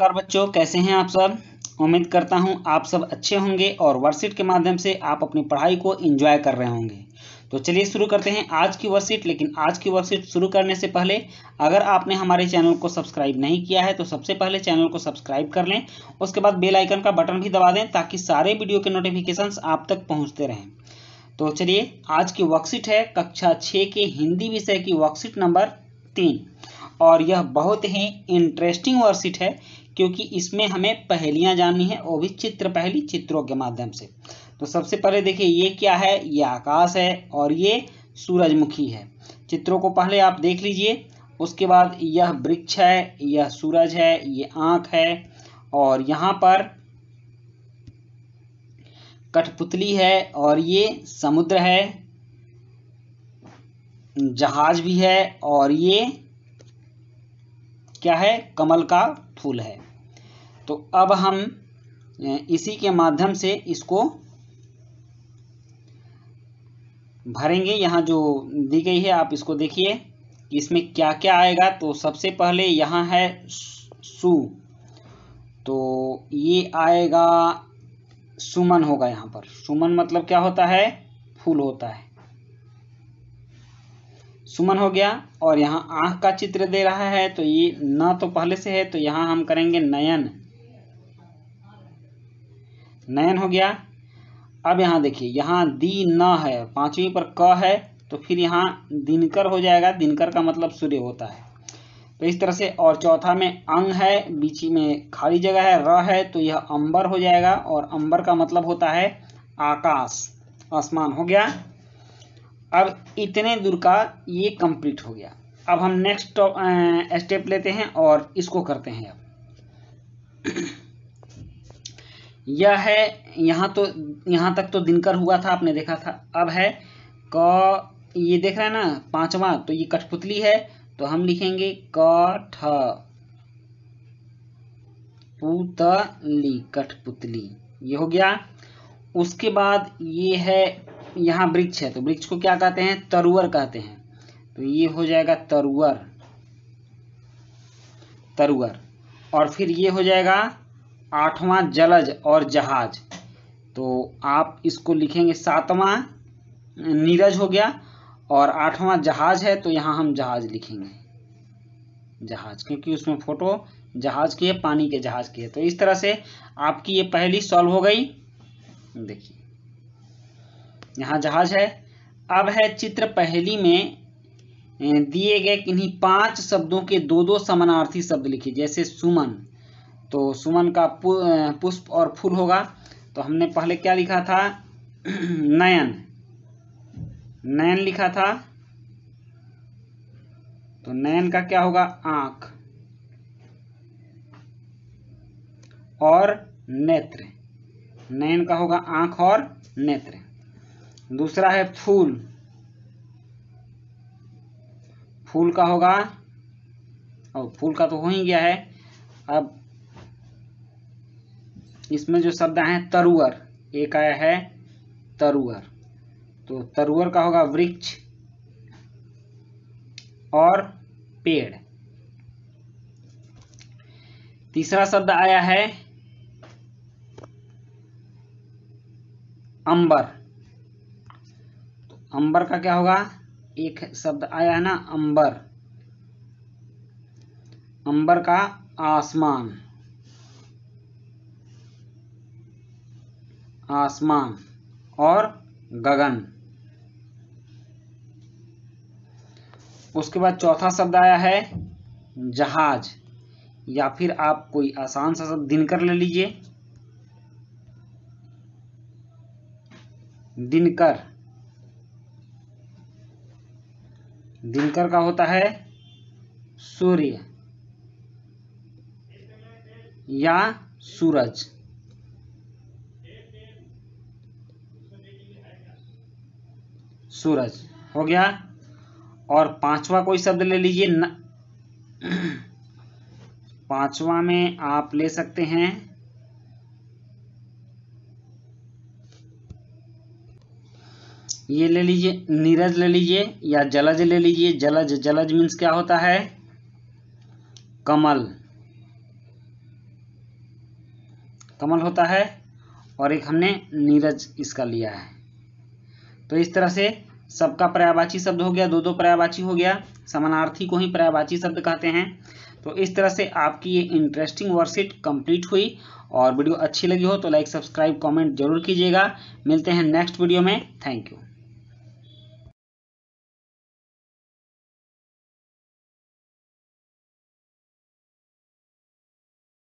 नमस्कार बच्चों कैसे हैं आप सब उम्मीद करता हूं आप सब अच्छे होंगे और वर्कशीट के माध्यम से आप अपनी पढ़ाई को एंजॉय कर रहे होंगे तो चलिए शुरू करते हैं आज की वर्कशीट लेकिन आज की वर्कशीट शुरू करने से पहले अगर आपने हमारे चैनल को सब्सक्राइब नहीं किया है तो सबसे पहले चैनल को सब्सक्राइब कर लें उसके बाद बेलाइकन का बटन भी दबा दें ताकि सारे वीडियो के नोटिफिकेशन आप तक पहुँचते रहें तो चलिए आज की वर्कशीट है कक्षा छः के हिंदी विषय की वर्कशीट नंबर तीन और यह बहुत ही इंटरेस्टिंग वर्कशीट है क्योंकि इसमें हमें पहेलियां जाननी है और भी चित्र पहली चित्रों के माध्यम से तो सबसे पहले देखिए ये क्या है ये आकाश है और ये सूरजमुखी है चित्रों को पहले आप देख लीजिए उसके बाद यह वृक्ष है यह सूरज है ये आंख है और यहाँ पर कठपुतली है और ये समुद्र है जहाज भी है और ये क्या है कमल का फूल है तो अब हम इसी के माध्यम से इसको भरेंगे यहाँ जो दी गई है आप इसको देखिए इसमें क्या क्या आएगा तो सबसे पहले यहाँ है सु तो ये आएगा सुमन होगा यहाँ पर सुमन मतलब क्या होता है फूल होता है सुमन हो गया और यहाँ आँख का चित्र दे रहा है तो ये न तो पहले से है तो यहाँ हम करेंगे नयन नयन हो गया अब यहाँ देखिए यहाँ दी न है पांचवी पर क है तो फिर यहाँ दिनकर हो जाएगा दिनकर का मतलब सूर्य होता है तो इस तरह से और चौथा में अंग है बीच में खाली जगह है र है तो यह अंबर हो जाएगा और अंबर का मतलब होता है आकाश आसमान हो गया अब इतने दूर का ये कंप्लीट हो गया अब हम नेक्स्ट स्टेप लेते हैं और इसको करते हैं अब यह है यहाँ तो यहाँ तक तो दिनकर हुआ था आपने देखा था अब है क ये देख रहे हैं ना पांचवा तो ये कठपुतली है तो हम लिखेंगे ठ पुतली कठपुतली ये हो गया उसके बाद ये है यहाँ वृक्ष है तो वृक्ष को क्या कहते हैं तरुअर कहते हैं तो ये हो जाएगा तरुअर तरुअर और फिर ये हो जाएगा आठवां जलज और जहाज तो आप इसको लिखेंगे सातवां नीरज हो गया और आठवां जहाज है तो यहाँ हम जहाज लिखेंगे जहाज क्योंकि उसमें फोटो जहाज की है पानी के जहाज की है तो इस तरह से आपकी ये पहली सॉल्व हो गई देखिए यहाँ जहाज है अब है चित्र पहली में दिए गए किन्हीं पांच शब्दों के दो दो समानार्थी शब्द लिखे जैसे सुमन तो सुमन का पुष्प और फूल होगा तो हमने पहले क्या लिखा था नयन नयन लिखा था तो नयन का क्या होगा आंख और नेत्र नयन का होगा आंख और नेत्र दूसरा है फूल फूल का होगा और फूल का तो हो ही गया है अब इसमें जो शब्द आए हैं तरुअर एक आया है तरुअर तो तरुअर का होगा वृक्ष और पेड़ तीसरा शब्द आया है अंबर तो अंबर का क्या होगा एक शब्द आया है ना अंबर अंबर का आसमान आसमान और गगन उसके बाद चौथा शब्द आया है जहाज या फिर आप कोई आसान सा शब्द दिनकर ले लीजिए दिनकर दिनकर का होता है सूर्य या सूरज सूरज हो गया और पांचवा कोई शब्द ले लीजिए न पांचवा में आप ले सकते हैं ये ले लीजिए नीरज ले लीजिए या जलज ले लीजिए जलज जलज मीन्स क्या होता है कमल कमल होता है और एक हमने नीरज इसका लिया है तो इस तरह से सबका पर्यावाची शब्द हो गया दो दो पर्यावाची हो गया समानार्थी को ही पर्यावाची शब्द कहते हैं तो इस तरह से आपकी ये इंटरेस्टिंग वर्कशीट कंप्लीट हुई और वीडियो अच्छी लगी हो तो लाइक सब्सक्राइब कमेंट जरूर कीजिएगा मिलते हैं नेक्स्ट वीडियो में थैंक यू